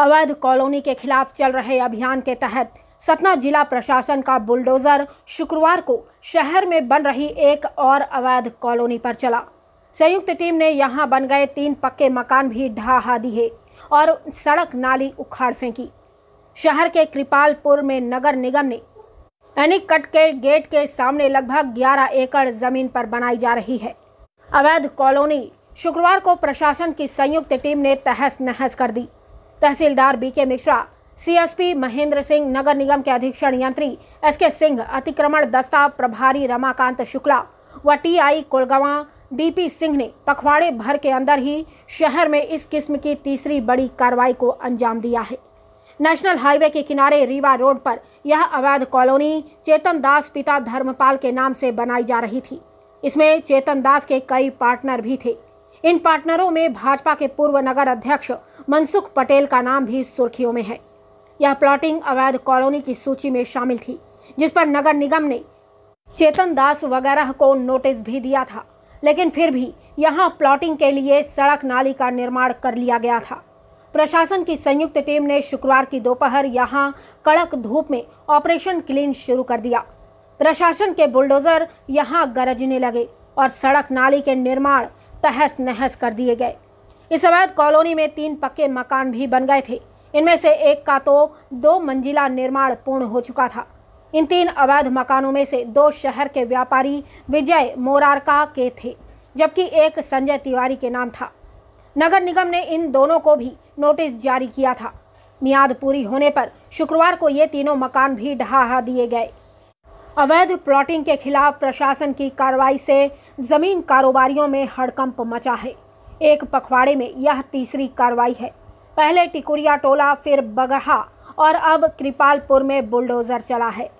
अवैध कॉलोनी के खिलाफ चल रहे अभियान के तहत सतना जिला प्रशासन का बुलडोजर शुक्रवार को शहर में बन रही एक और अवैध कॉलोनी पर चला संयुक्त टीम ने यहां बन गए तीन पक्के मकान भी ढहा दिए और सड़क नाली उखाड़ फेंकी शहर के कृपालपुर में नगर निगम ने एनिक कट के गेट के सामने लगभग 11 एकड़ जमीन पर बनाई जा रही है अवैध कॉलोनी शुक्रवार को प्रशासन की संयुक्त टीम ने तहस नहस कर दी तहसीलदार बीके मिश्रा सीएसपी महेंद्र सिंह नगर निगम के अधीक्षण यंत्री एस के सिंह अतिक्रमण दस्ता प्रभारी रमाकांत शुक्ला व आई कोलगवा डीपी सिंह ने पखवाड़े भर के अंदर ही शहर में इस किस्म की तीसरी बड़ी कार्रवाई को अंजाम दिया है नेशनल हाईवे के किनारे रीवा रोड पर यह अवैध कॉलोनी चेतन दास पिता धर्मपाल के नाम से बनाई जा रही थी इसमें चेतन दास के कई पार्टनर भी थे इन पार्टनरों में भाजपा के पूर्व नगर अध्यक्ष मनसुख पटेल का नाम भी सुर्खियों में है यह प्लॉटिंग अवैध कॉलोनी की सूची में शामिल थी जिस पर नगर निगम ने चेतन दास वगैरह को नोटिस भी दिया था लेकिन फिर भी यहां प्लॉटिंग के लिए सड़क नाली का निर्माण कर लिया गया था प्रशासन की संयुक्त टीम ने शुक्रवार की दोपहर यहाँ कड़क धूप में ऑपरेशन क्लीन शुरू कर दिया प्रशासन के बुलडोजर यहाँ गरजने लगे और सड़क नाली के निर्माण तहस नहस कर दिए गए इस अवैध कॉलोनी में तीन पक्के मकान भी बन गए थे इनमें से एक का तो दो मंजिला निर्माण पूर्ण हो चुका था इन तीन अवैध मकानों में से दो शहर के व्यापारी विजय मोरारका के थे जबकि एक संजय तिवारी के नाम था नगर निगम ने इन दोनों को भी नोटिस जारी किया था मियाद पूरी होने पर शुक्रवार को ये तीनों मकान भी ढहा दिए गए अवैध प्लॉटिंग के खिलाफ प्रशासन की कार्रवाई से जमीन कारोबारियों में हड़कंप मचा है एक पखवाड़े में यह तीसरी कार्रवाई है पहले टिकुरिया टोला फिर बगहा और अब कृपालपुर में बुलडोजर चला है